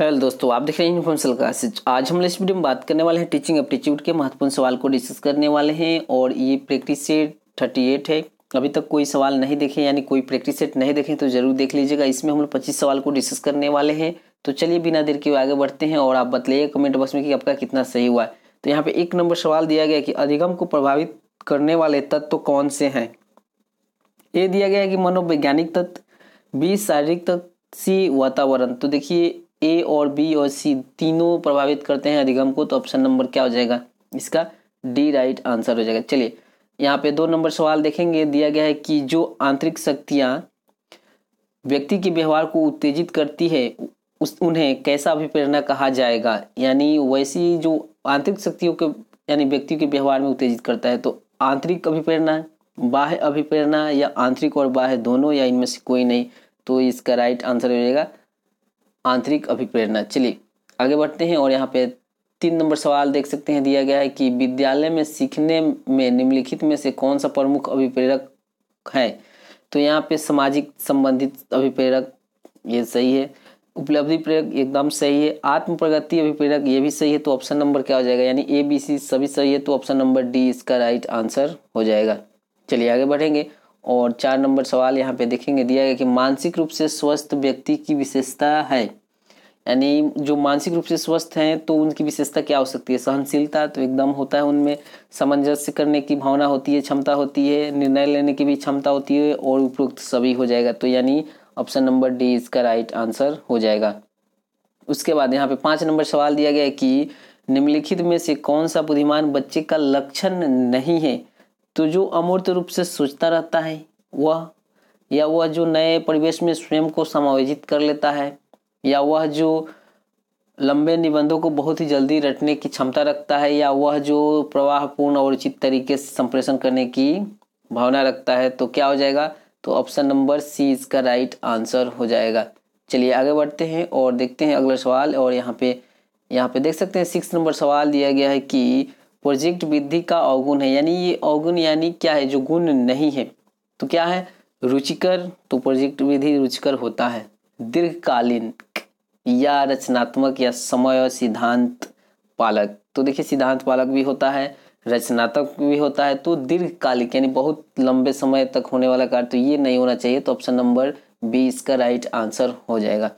hello दोस्तों आप देख रहे हैं इन्फॉर्मेशन का आज हम इस वीडियो में बात करने वाले हैं टीचिंग एप्टीट्यूड के महत्वपूर्ण सवाल को डिस्कस करने वाले हैं और ये प्रैक्टिस सेट थर्टी एट है अभी तक कोई सवाल नहीं देखे यानी कोई प्रैक्टिस सेट नहीं देखें तो जरूर देख लीजिएगा इसमें हम लोग पच्चीस सवाल को डिस्कस करने वाले हैं तो चलिए बिना देर के आगे बढ़ते हैं और आप बताइए कमेंट बॉक्स में कि आपका कितना सही हुआ है तो यहाँ पर एक नंबर सवाल दिया गया कि अधिगम को प्रभावित करने वाले तत्व कौन से हैं ये दिया गया है कि मनोवैज्ञानिक तत्व बी शारीरिक तत्व सी वातावरण तो देखिए ए और बी और सी तीनों प्रभावित करते हैं अधिगम को तो ऑप्शन नंबर क्या हो जाएगा इसका डी राइट आंसर हो जाएगा चलिए यहाँ पे दो नंबर सवाल देखेंगे दिया गया है कि जो आंतरिक शक्तियाँ व्यक्ति के व्यवहार को उत्तेजित करती है उस उन्हें कैसा अभिप्रेरणा कहा जाएगा यानी वैसी जो आंतरिक शक्तियों के यानी व्यक्ति के व्यवहार में उत्तेजित करता है तो आंतरिक अभिप्रेरणा बाह्य अभिप्रेरणा या आंतरिक और बाह्य दोनों या इनमें से कोई नहीं तो इसका राइट आंसर हो जाएगा आंतरिक अभिप्रेरणा चलिए आगे बढ़ते हैं और यहाँ पे तीन नंबर सवाल देख सकते हैं दिया गया है कि विद्यालय में सीखने में निम्नलिखित में से कौन सा प्रमुख अभिप्रेरक है तो यहाँ पे सामाजिक संबंधित अभिप्रेरक ये सही है उपलब्धि प्रेरक एकदम सही है आत्म प्रगति अभिप्रेरक ये भी सही है तो ऑप्शन नंबर क्या हो जाएगा यानी ए बी सी सभी सही है तो ऑप्शन नंबर डी इसका राइट आंसर हो जाएगा चलिए आगे बढ़ेंगे और चार नंबर सवाल यहाँ पे देखेंगे दिया गया कि मानसिक रूप से स्वस्थ व्यक्ति की विशेषता है यानी जो मानसिक रूप से स्वस्थ हैं तो उनकी विशेषता क्या हो सकती है सहनशीलता तो एकदम होता है उनमें सामंजस्य करने की भावना होती है क्षमता होती है निर्णय लेने की भी क्षमता होती है और उपरोक्त सभी हो जाएगा तो यानी ऑप्शन नंबर डी इसका राइट आंसर हो जाएगा उसके बाद यहाँ पे पाँच नंबर सवाल दिया गया है कि निम्नलिखित में से कौन सा बुद्धिमान बच्चे का लक्षण नहीं है तो जो अमूर्त रूप से सोचता रहता है वह या वह जो नए परिवेश में स्वयं को समायोजित कर लेता है या वह जो लंबे निबंधों को बहुत ही जल्दी रटने की क्षमता रखता है या वह जो प्रवाहपूर्ण और उचित तरीके से संप्रेषण करने की भावना रखता है तो क्या हो जाएगा तो ऑप्शन नंबर सी इसका राइट आंसर हो जाएगा चलिए आगे बढ़ते हैं और देखते हैं अगला सवाल और यहाँ पे यहाँ पे देख सकते हैं सिक्स नंबर सवाल दिया गया है कि प्रोजेक्ट विधि का अवगुण है यानी ये अवगुण यानी क्या है जो गुण नहीं है तो क्या है रुचिकर तो प्रोजेक्ट विधि रुचिकर होता है दीर्घकालीन या रचनात्मक या समय सिद्धांत पालक तो देखिए सिद्धांत पालक भी होता है रचनात्मक भी होता है तो दीर्घकालिक यानी बहुत लंबे समय तक होने वाला कार्य तो ये नहीं होना चाहिए तो ऑप्शन नंबर बी इसका राइट आंसर हो जाएगा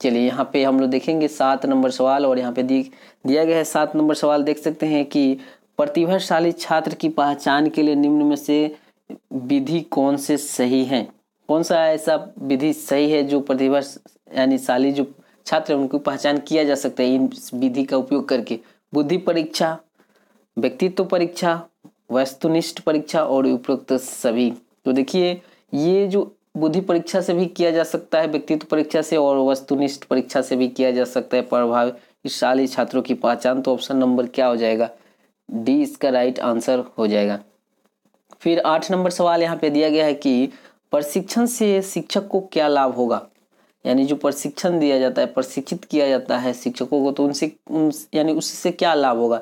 चलिए यहाँ पे हम लोग देखेंगे सात नंबर सवाल और यहाँ पे दिया गया है सात नंबर सवाल देख सकते हैं कि प्रतिभाशाली छात्र की पहचान के लिए निम्न में से विधि कौन से सही है कौन सा ऐसा विधि सही है जो प्रतिभा यानी शाली जो छात्र है उनकी पहचान किया जा सकता है इन विधि का उपयोग करके बुद्धि परीक्षा व्यक्तित्व परीक्षा वस्तुनिष्ठ परीक्षा और उपयुक्त सभी तो देखिए ये जो बुद्धि परीक्षा से भी किया जा सकता है व्यक्तित्व परीक्षा से और वस्तुनिष्ठ परीक्षा से भी किया जा सकता है प्रभावशाली छात्रों की पहचान तो ऑप्शन नंबर क्या हो जाएगा डी इसका राइट आंसर हो जाएगा फिर आठ नंबर सवाल यहाँ पे दिया गया है कि प्रशिक्षण से शिक्षक को क्या लाभ होगा यानी जो प्रशिक्षण दिया जाता है प्रशिक्षित किया जाता है शिक्षकों को तो उनसे उन यानी उससे क्या लाभ होगा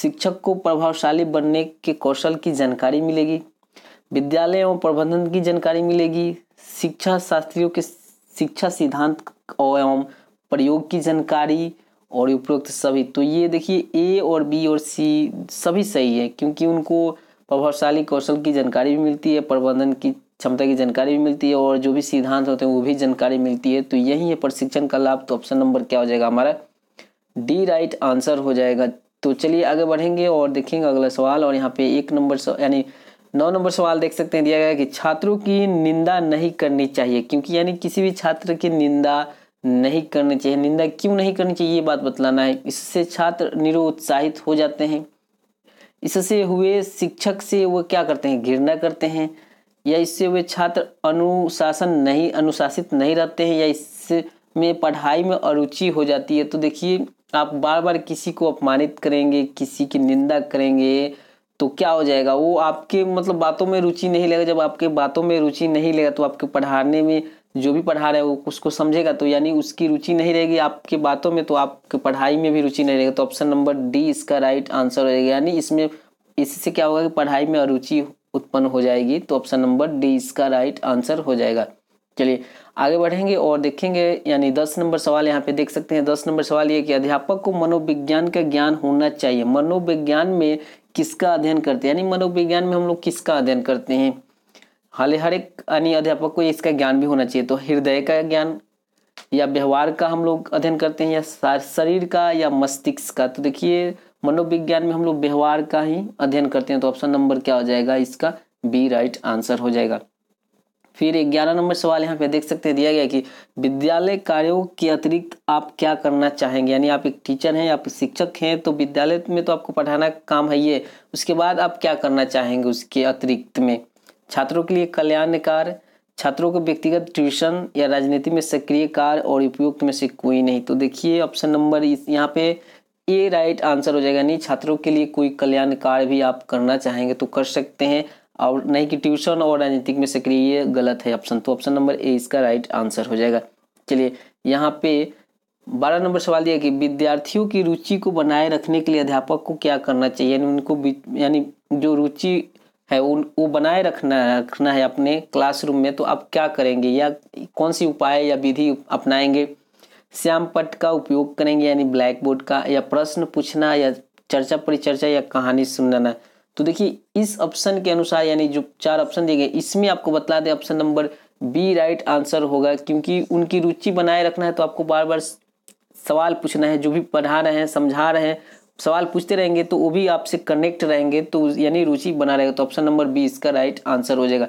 शिक्षक को प्रभावशाली बनने के कौशल की जानकारी मिलेगी विद्यालय एवं प्रबंधन की जानकारी मिलेगी शिक्षा शास्त्रियों के शिक्षा सिद्धांत एवं प्रयोग की जानकारी और उपरोक्त सभी तो ये देखिए ए और बी और सी सभी सही है क्योंकि उनको प्रभावशाली कौशल की जानकारी भी मिलती है प्रबंधन की क्षमता की जानकारी भी मिलती है और जो भी सिद्धांत होते हैं वो भी जानकारी मिलती है तो यही है प्रशिक्षण का लाभ तो ऑप्शन नंबर क्या हो जाएगा हमारा डी राइट आंसर हो जाएगा तो चलिए आगे बढ़ेंगे और देखेंगे अगला सवाल और यहाँ पे एक नंबर यानी नौ नंबर सवाल देख सकते हैं दिया गया कि छात्रों की निंदा नहीं करनी चाहिए क्योंकि यानी किसी भी छात्र की निंदा नहीं करनी चाहिए निंदा क्यों नहीं करनी चाहिए ये बात बतलाना है इससे छात्र निरुत्साहित हो जाते हैं इससे हुए शिक्षक से वो क्या करते हैं घृणा करते हैं या इससे वे छात्र अनुशासन नहीं अनुशासित नहीं रहते हैं या इससे में पढ़ाई में अरुचि हो जाती है तो देखिए आप बार बार किसी को अपमानित करेंगे किसी की निंदा करेंगे तो क्या हो जाएगा वो आपके मतलब बातों में रुचि नहीं लेगा जब आपके बातों में रुचि नहीं लेगा तो आपके पढ़ाने में जो भी पढ़ा रहे हो उसको समझेगा तो यानी उसकी रुचि नहीं रहेगी आपके बातों में तो आपकी पढ़ाई में भी रुचि नहीं रहेगी तो ऑप्शन नंबर डी इसका राइट आंसर रहेगा यानी इसमें इससे क्या होगा कि पढ़ाई में अरुचि उत्पन्न हो जाएगी तो ऑप्शन नंबर डी इसका राइट आंसर हो जाएगा चलिए आगे बढ़ेंगे और देखेंगे यानी दस नंबर सवाल यहाँ पे देख सकते हैं दस नंबर सवाल ये कि अध्यापक को मनोविज्ञान का ज्ञान होना चाहिए मनोविज्ञान में किसका अध्ययन करते हैं यानी मनोविज्ञान में हम लोग किसका अध्ययन करते हैं हाल हर एक अन्य अध्यापक को इसका ज्ञान भी होना चाहिए तो हृदय का ज्ञान या व्यवहार का हम लोग अध्ययन करते हैं या शरीर का या मस्तिष्क का तो देखिए मनोविज्ञान में हम लोग व्यवहार का ही अध्ययन करते हैं तो ऑप्शन नंबर क्या हो जाएगा इसका बी राइट आंसर हो जाएगा फिर ग्यारह नंबर सवाल यहाँ पे देख सकते हैं दिया गया कि विद्यालय कार्यों के अतिरिक्त आप क्या करना चाहेंगे यानी आप एक टीचर हैं आप शिक्षक हैं तो विद्यालय में तो आपको पढ़ाना काम है ये उसके बाद आप क्या करना चाहेंगे उसके अतिरिक्त में छात्रों के लिए कल्याण कार्य छात्रों को व्यक्तिगत ट्यूशन या राजनीति में सक्रिय कार्य और उपयुक्त में से कोई नहीं तो देखिए ऑप्शन नंबर इस यहाँ पे ये राइट आंसर हो जाएगा नहीं छात्रों के लिए कोई कल्याण कार्य भी आप करना चाहेंगे तो कर सकते हैं और नहीं कि ट्यूशन और राजनीतिक में सक्रिय ये गलत है ऑप्शन तो ऑप्शन नंबर ए इसका राइट आंसर हो जाएगा चलिए यहाँ पे बारह नंबर सवाल दिया कि विद्यार्थियों की रुचि को बनाए रखने के लिए अध्यापक को क्या करना चाहिए यानी उनको यानी जो रुचि है उन वो बनाए रखना रखना है अपने क्लासरूम में तो आप क्या करेंगे या कौन सी उपाय या विधि अपनाएंगे श्याम पट का उपयोग करेंगे यानी ब्लैक बोर्ड का या प्रश्न पूछना या चर्चा परिचर्चा या कहानी सुनना तो देखिए इस ऑप्शन के अनुसार यानी जो चार ऑप्शन दिए गए इसमें आपको बतला दें option number B right answer होगा क्योंकि उनकी रुचि बनाए रखना है तो आपको बार बार सवाल पूछना है जो भी पढ़ा रहे हैं समझा रहे हैं सवाल पूछते रहेंगे तो वो भी आपसे कनेक्ट रहेंगे तो यानी रुचि बना रहेगा तो ऑप्शन नंबर बी इसका राइट आंसर हो जाएगा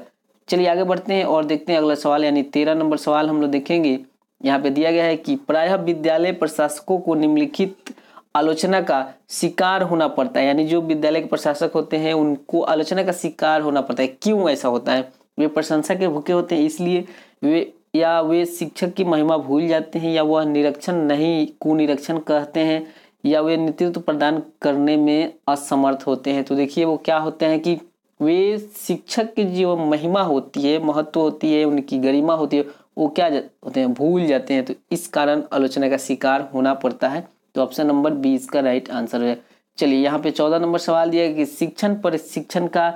चलिए आगे बढ़ते हैं और देखते हैं अगला सवाल यानी तेरह नंबर सवाल हम लोग देखेंगे यहाँ पे दिया गया है कि प्रायः विद्यालय प्रशासकों को निम्नलिखित आलोचना का शिकार होना पड़ता है यानी जो विद्यालय के प्रशासक होते हैं उनको आलोचना का शिकार होना पड़ता है क्यों ऐसा होता है वे प्रशंसा के भूखे होते हैं इसलिए वे या वे शिक्षक की महिमा भूल जाते हैं या वह निरीक्षण नहीं कुनिरीक्षण कहते हैं या वे नेतृत्व प्रदान करने में असमर्थ होते हैं तो देखिए वो क्या होते हैं कि वे शिक्षक की जो महिमा होती है महत्व होती है उनकी गरिमा होती है वो क्या होते हैं भूल जाते हैं तो इस कारण आलोचना का शिकार होना पड़ता है तो ऑप्शन नंबर बी इसका राइट आंसर है चलिए यहाँ पे चौदह नंबर सवाल दिया कि शिक्षण प्रशिक्षण का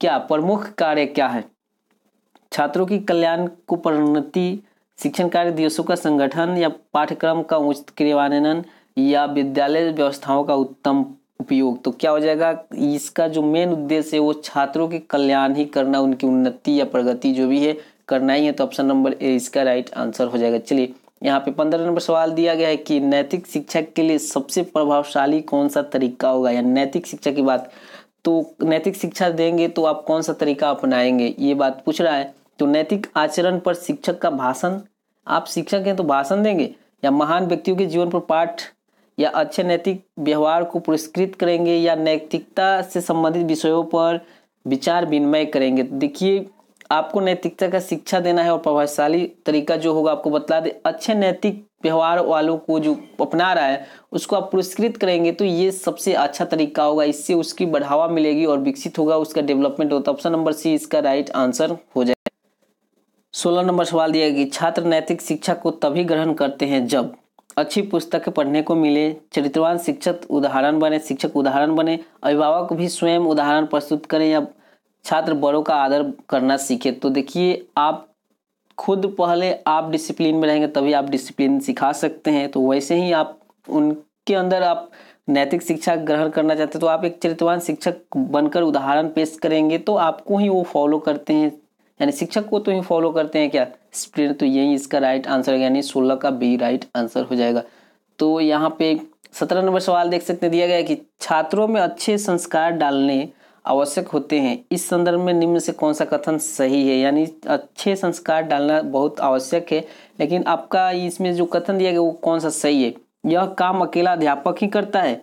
क्या प्रमुख कार्य क्या है छात्रों की कल्याण को प्रोन्नति शिक्षण कार्य दिवसों का संगठन या पाठ्यक्रम का उचित क्रियान्वयन या विद्यालय व्यवस्थाओं का उत्तम उपयोग तो क्या हो जाएगा इसका जो मेन उद्देश्य है वो छात्रों के कल्याण ही करना उनकी उन्नति या प्रगति जो भी है करना ही है तो ऑप्शन नंबर ए इसका राइट आंसर हो जाएगा चलिए यहाँ पे पंद्रह नंबर सवाल दिया गया है कि नैतिक शिक्षा के लिए सबसे प्रभावशाली कौन सा तरीका होगा या नैतिक शिक्षा की बात तो नैतिक शिक्षा देंगे तो आप कौन सा तरीका अपनाएंगे ये बात पूछ रहा है तो नैतिक आचरण पर शिक्षक का भाषण आप शिक्षक हैं तो भाषण देंगे या महान व्यक्तियों के जीवन पर पाठ या अच्छे नैतिक व्यवहार को पुरस्कृत करेंगे या नैतिकता से संबंधित विषयों पर विचार विनिमय करेंगे तो देखिए आपको नैतिकता का शिक्षा देना है और प्रभावशाली तरीका जो होगा आपको बता दे अच्छे नैतिक व्यवहार वालों को जो अपना रहा है उसको आप पुरस्कृत करेंगे तो ये सबसे अच्छा तरीका होगा इससे उसकी बढ़ावा मिलेगी और विकसित होगा उसका डेवलपमेंट होता है ऑप्शन नंबर सी इसका राइट आंसर हो जाए सोलह नंबर सवाल दिया कि छात्र नैतिक शिक्षा को तभी ग्रहण करते हैं जब अच्छी पुस्तक पढ़ने को मिले चरित्रवान शिक्षक उदाहरण बने शिक्षक उदाहरण बने अभिभावक भी स्वयं उदाहरण प्रस्तुत करें या छात्र बड़ों का आदर करना सीखे तो देखिए आप खुद पहले आप डिसिप्लिन में रहेंगे तभी आप डिसिप्लिन सिखा सकते हैं तो वैसे ही आप उनके अंदर आप नैतिक शिक्षा ग्रहण करना चाहते हैं तो आप एक चरित्रवान शिक्षक बनकर उदाहरण पेश करेंगे तो आपको ही वो फॉलो करते हैं यानी शिक्षक को तो ही फॉलो करते हैं क्या स्टूडेंट तो यही इसका राइट आंसर यानी सोलह का बी राइट आंसर हो जाएगा तो यहाँ पे सत्रह नंबर सवाल देख सकते दिया गया कि छात्रों में अच्छे संस्कार डालने आवश्यक होते हैं इस संदर्भ में निम्न से कौन सा कथन सही है यानी अच्छे संस्कार डालना बहुत आवश्यक है लेकिन आपका इसमें जो कथन दिया गया वो कौन सा सही है यह काम अकेला अध्यापक ही करता है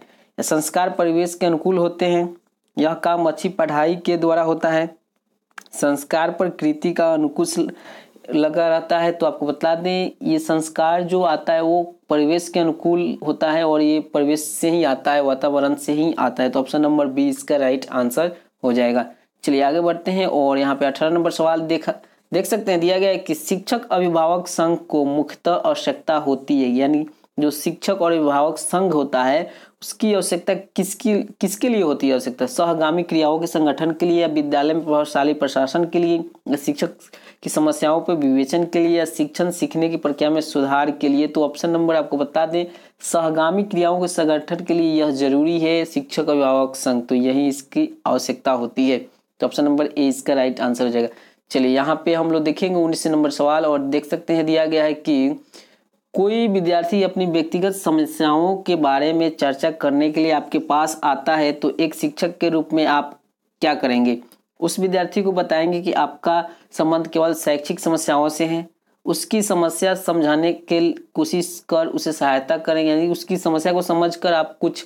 संस्कार परिवेश के अनुकूल होते हैं यह काम अच्छी पढ़ाई के द्वारा होता है संस्कार पर कृति का अनुकुश लगा रहता है तो आपको बता दें ये संस्कार जो आता है वो परिवेश के अनुकूल होता है और ये परिवेश से ही आता है वातावरण से ही आता है तो ऑप्शन नंबर बी इसका राइट आंसर हो जाएगा चलिए आगे बढ़ते हैं और यहाँ पे अठारह नंबर सवाल देखा देख सकते हैं दिया गया है कि शिक्षक अभिभावक संघ को मुख्यतः आवश्यकता होती है यानी जो शिक्षक और अभिभावक संघ होता है उसकी आवश्यकता किसकी किसके लिए होती है आवश्यकता सहगामी क्रियाओं के संगठन के लिए या विद्यालय में प्रभावशाली प्रशासन के लिए शिक्षक की समस्याओं पर विवेचन के लिए या शिक्षण सीखने की प्रक्रिया में सुधार के लिए तो ऑप्शन नंबर आपको बता दें सहगामी क्रियाओं के संगठन के लिए यह जरूरी है शिक्षक अभिभावक संघ तो यही इसकी आवश्यकता होती है तो ऑप्शन नंबर ए इसका राइट आंसर हो जाएगा चलिए यहाँ पे हम लोग देखेंगे उन्नीस नंबर सवाल और देख सकते हैं दिया गया है कि कोई विद्यार्थी अपनी व्यक्तिगत समस्याओं के बारे में चर्चा करने के लिए आपके पास आता है तो एक शिक्षक के रूप में आप क्या करेंगे उस विद्यार्थी को बताएंगे कि आपका संबंध केवल शैक्षिक समस्याओं से है उसकी समस्या समझाने के कोशिश कर उसे सहायता करें यानी उसकी समस्या को समझ कर आप कुछ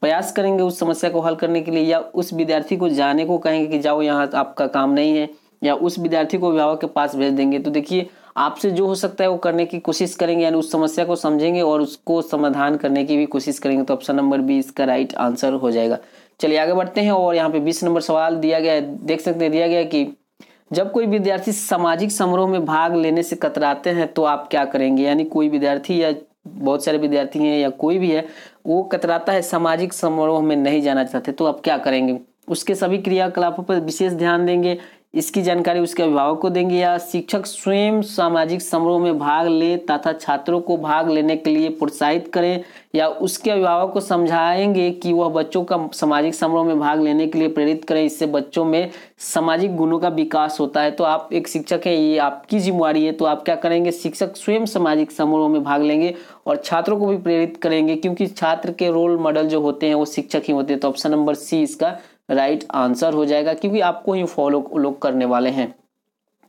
प्रयास करेंगे उस समस्या को हल करने के लिए या उस विद्यार्थी को जाने को कहेंगे कि जाओ यहाँ आपका काम नहीं है या उस विद्यार्थी को अभिभावक के पास भेज देंगे तो देखिए आपसे जो हो सकता है वो करने की कोशिश करेंगे यानी उस समस्या को समझेंगे और उसको समाधान करने की भी कोशिश करेंगे तो ऑप्शन नंबर बी इसका राइट आंसर हो जाएगा चलिए आगे बढ़ते हैं और यहाँ पे बीस नंबर सवाल दिया गया है देख सकते हैं दिया गया कि जब कोई विद्यार्थी सामाजिक समारोह में भाग लेने से कतराते हैं तो आप क्या करेंगे यानी कोई विद्यार्थी या बहुत सारे विद्यार्थी हैं या कोई भी है वो कतराता है सामाजिक समारोह में नहीं जाना चाहते तो आप क्या करेंगे उसके सभी क्रियाकलापों पर विशेष ध्यान देंगे इसकी जानकारी उसके अभिभावक को देंगे या शिक्षक स्वयं सामाजिक समारोह में भाग ले तथा छात्रों को भाग लेने के लिए प्रोत्साहित करें या उसके अभिभावक को समझाएंगे कि वह बच्चों का सामाजिक समारोह में भाग लेने के लिए प्रेरित करें इससे बच्चों में सामाजिक गुणों का विकास होता है तो आप एक शिक्षक हैं ये आपकी जिम्मेवारी है तो आप क्या करेंगे शिक्षक स्वयं सामाजिक समारोह में भाग लेंगे और छात्रों को भी प्रेरित करेंगे क्योंकि छात्र के रोल मॉडल जो होते हैं वो शिक्षक ही होते हैं तो ऑप्शन नंबर सी इसका राइट right आंसर हो जाएगा क्योंकि आपको ही फॉलो लोग करने वाले हैं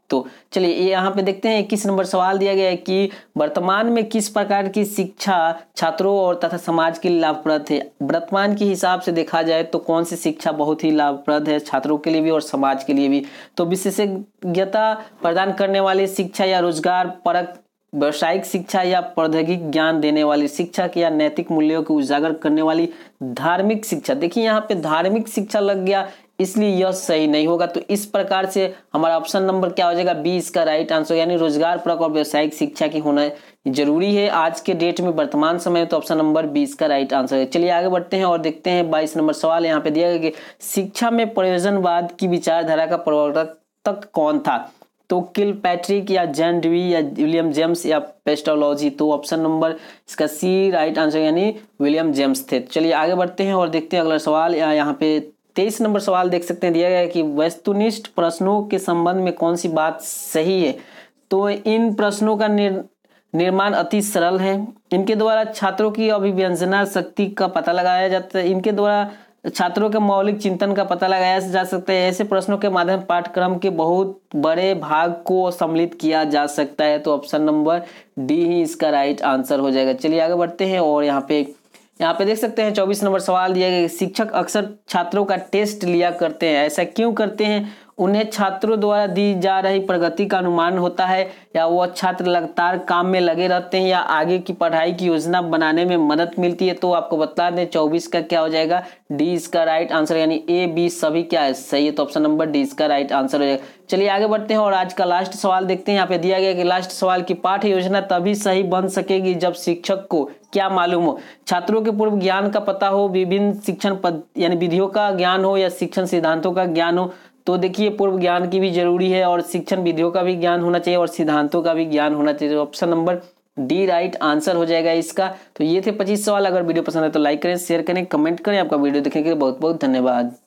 तो चलिए ये यहाँ पे देखते हैं इक्कीस नंबर सवाल दिया गया है कि वर्तमान में किस प्रकार की शिक्षा छात्रों और तथा समाज के लिए लाभप्रद है वर्तमान के हिसाब से देखा जाए तो कौन सी शिक्षा बहुत ही लाभप्रद है छात्रों के लिए भी और समाज के लिए भी तो विशेषज्ञता प्रदान करने वाले शिक्षा या रोजगार परक व्यावसायिक शिक्षा या प्रौद्योगिक ज्ञान देने वाली शिक्षा या नैतिक मूल्यों को उजागर करने वाली धार्मिक शिक्षा देखिए यहाँ पे धार्मिक शिक्षा लग गया इसलिए यह सही नहीं होगा तो इस प्रकार से हमारा ऑप्शन नंबर क्या हो जाएगा बी इसका राइट आंसर यानी रोजगार प्रक और व्यावसायिक शिक्षा की होना जरूरी है आज के डेट में वर्तमान समय में तो ऑप्शन नंबर बी इसका राइट आंसर है चलिए आगे बढ़ते हैं और देखते हैं बाईस नंबर सवाल यहाँ पे दिया गया कि शिक्षा में प्रयोजनवाद की विचारधारा का प्रवर्तक कौन था तो किल पैट्रिक या जैन डी या विलियम जेम्स या पेस्टोलॉजी तो ऑप्शन नंबर इसका सी राइट आंसर यानी विलियम जेम्स थे चलिए आगे बढ़ते हैं और देखते हैं अगला सवाल या यहाँ पे तेईस नंबर सवाल देख सकते हैं दिया गया है कि वस्तुनिष्ठ प्रश्नों के संबंध में कौन सी बात सही है तो इन प्रश्नों का निर, निर्माण अति सरल है इनके द्वारा छात्रों की अभिव्यंजना शक्ति का पता लगाया जाता है इनके द्वारा छात्रों के मौलिक चिंतन का पता लगाया जा सकता है ऐसे प्रश्नों के माध्यम पाठ्यक्रम के बहुत बड़े भाग को सम्मिलित किया जा सकता है तो ऑप्शन नंबर डी ही इसका राइट आंसर हो जाएगा चलिए आगे बढ़ते हैं और यहाँ पे यहाँ पे देख सकते हैं चौबीस नंबर सवाल दिया गया शिक्षक अक्सर छात्रों का टेस्ट लिया करते हैं ऐसा क्यों करते हैं उन्हें छात्रों द्वारा दी जा रही प्रगति का अनुमान होता है या वह छात्र लगातार काम में लगे रहते हैं या आगे की पढ़ाई की योजना बनाने में मदद मिलती है तो आपको बता दें चौबीस का क्या हो जाएगा डी इसका राइट आंसर यानी ए बी सभी क्या है सही है तो ऑप्शन नंबर डी इसका राइट आंसर हो जाएगा चलिए आगे बढ़ते हैं और आज का लास्ट सवाल देखते हैं यहाँ पे दिया गया कि लास्ट सवाल की पाठ योजना तभी सही बन सकेगी जब शिक्षक को क्या मालूम हो छात्रों के पूर्व ज्ञान का पता हो विभिन्न शिक्षण पद यानी विधियों का ज्ञान हो या शिक्षण सिद्धांतों का ज्ञान हो तो देखिए पूर्व ज्ञान की भी जरूरी है और शिक्षण विधियों का भी ज्ञान होना चाहिए और सिद्धांतों का भी ज्ञान होना चाहिए option number D right answer हो जाएगा इसका तो ये थे पच्चीस सवाल अगर वीडियो पसंद है तो लाइक करें शेयर करें कमेंट करें आपका वीडियो देखने के लिए बहुत बहुत धन्यवाद